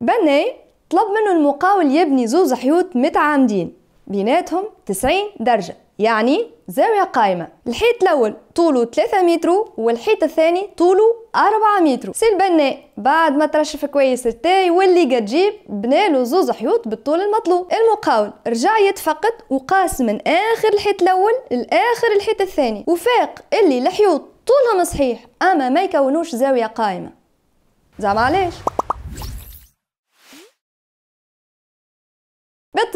بني طلب منه المقاول يبني زوز حيوط متعامدين بيناتهم 90 درجة يعني زاوية قائمة الحيط الأول طوله 3 متر والحيط الثاني طوله 4 متر سي البناء بعد ما ترشف كويس التاي واللي جيب بنالو زوز حيوط بالطول المطلوب المقاول رجع يتفقد وقاس من آخر الحيط الأول لآخر الحيط الثاني وفاق اللي الحيوط طولهم صحيح أما ما يكونوش زاوية قائمة زعما علاش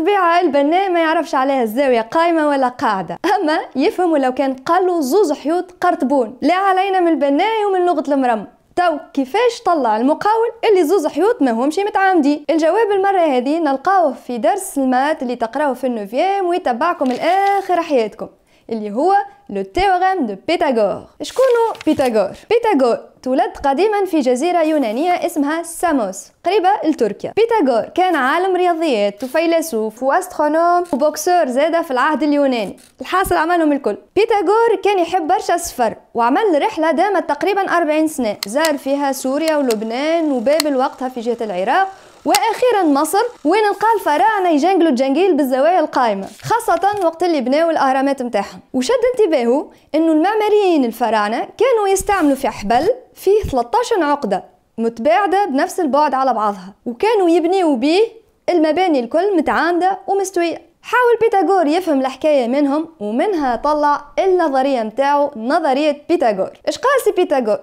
بالطبيعة البناء ما يعرفش عليها الزاوية قائمة ولا قاعدة أما يفهموا لو كان قالوا زوز حيوط قرطبون لا علينا من البناء ومن لغة المرم تو كيفاش طلع المقاول اللي زوز حيوط ما همش متعامدين الجواب المره هذه نلقاوه في درس المات اللي تقراوه في النوفيام ويتبعكم لاخر حياتكم اللي هو لو تيوريم دو بيتاغور شكونو بيتاغور بيتاغور تولد قديما في جزيرة يونانية اسمها ساموس قريبة لتركيا بيتاغور كان عالم رياضيات وفيلسوف واسترونوم وبوكسور زادة في العهد اليوناني الحاصل عملهم الكل بيتاغور كان يحب برشا السفر وعمل رحلة دامت تقريبا 40 سنة زار فيها سوريا ولبنان وبابل وقتها في جهة العراق واخيرا مصر وين نلقى الفراعنه يجنجلوا الجنجيل بالزوايا القائمه خاصه وقت اللي بناو الاهرامات نتاعهم وشد انتباهه انه المعماريين الفراعنه كانوا يستعملوا في حبل فيه 13 عقده متباعده بنفس البعد على بعضها وكانوا يبنيو بيه المباني الكل متعامده ومستويه حاول بيتاغور يفهم الحكاية منهم ومنها طلع النظرية متاعو نظرية بيتاغور اش قال سي بيتاغور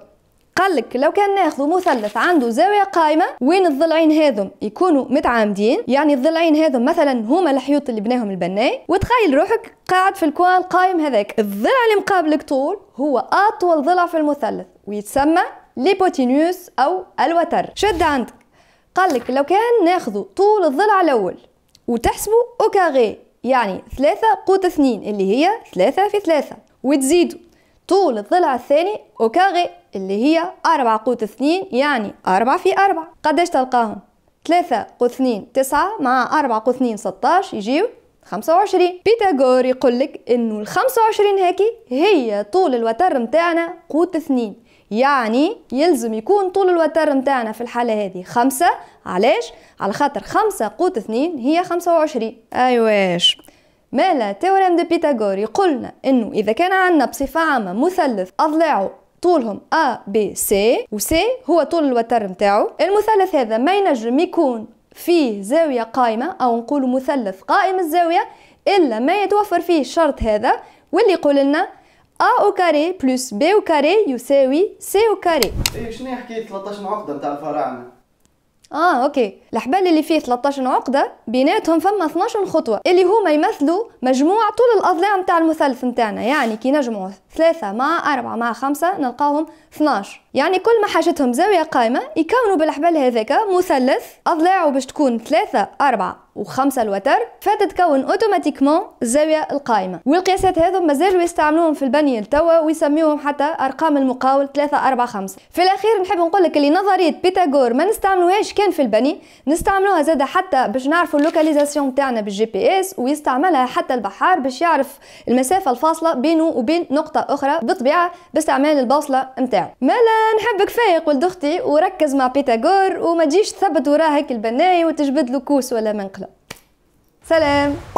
قال لك لو كان ناخذ مثلث عنده زاويه قائمه وين الضلعين هذم يكونوا متعامدين يعني الضلعين هذم مثلا هما الحيوط اللي بناهم البناي وتخيل روحك قاعد في الكوان القائم هذاك الضلع اللي مقابلك طول هو اطول ضلع في المثلث ويتسمى ليبوتينيوس او الوتر شد عندك قال لك لو كان ناخذ طول الضلع الاول وتحسبه اوكاغي يعني ثلاثة قوت اثنين اللي هي ثلاثة في ثلاثة وتزيدوا طول الضلع الثاني أوكاغي اللي هي أربعة قوت اثنين يعني أربعة في أربعة قداش تلقاهم ثلاثة قوت اثنين تسعة مع أربعة قوت اثنين ستاش يجيو خمسة وعشرين بيتاغور يقولك إنه الخمسة وعشرين هاكي هي طول الوتر متاعنا قوت اثنين يعني يلزم يكون طول الوتر متاعنا في الحالة هذه خمسة علاش؟ على خاطر خمسة قوت اثنين هي خمسة وعشرين أيواش ما لا تيوريم دي بيتاغور يقولنا انه اذا كان عندنا بصفه عامه مثلث اضلاعه طولهم A B C و C هو طول الوتر متاعو المثلث هذا ما ينجم يكون فيه زاوية قائمة أو نقول مثلث قائم الزاوية إلا ما يتوفر فيه الشرط هذا واللي يقول لنا A أو كاري بلس B أو كاري يساوي C أو كاري إيه شنو حكاية 13 عقدة متاع الفراعنة اه اوكي الحبال اللي فيه 13 عقده بيناتهم فما 12 خطوه اللي هما يمثلوا مجموع طول الاضلاع نتاع المثلث نتاعنا يعني كي نجمعوا 3 مع 4 مع 5 نلقاهم 12 يعني كل ما حاجتهم زاوية قائمة يكونوا بالحبال هذاك مثلث أضلاعه باش تكون 3 4 وخمسة الوتر فتتكون اوتوماتيكمون الزاوية القائمة والقياسات هذو مازالوا يستعملوهم في البني لتوا ويسميوهم حتى أرقام المقاول 3 4 5 في الأخير نحب نقول لك اللي نظرية بيتاغور ما نستعملوهاش كان في البني نستعملوها زادة حتى باش نعرفوا اللوكاليزاسيون تاعنا بالجي بي اس ويستعملها حتى البحار باش يعرف المسافة الفاصلة بينه وبين نقطة أخرى بطبيعة باستعمال البوصلة نتاعو مالا نحبك فايق ولد أختي وركز مع بيتاغور وما تجيش تثبت وراه هيك البناي وتجبد له كوس ولا منقلة سلام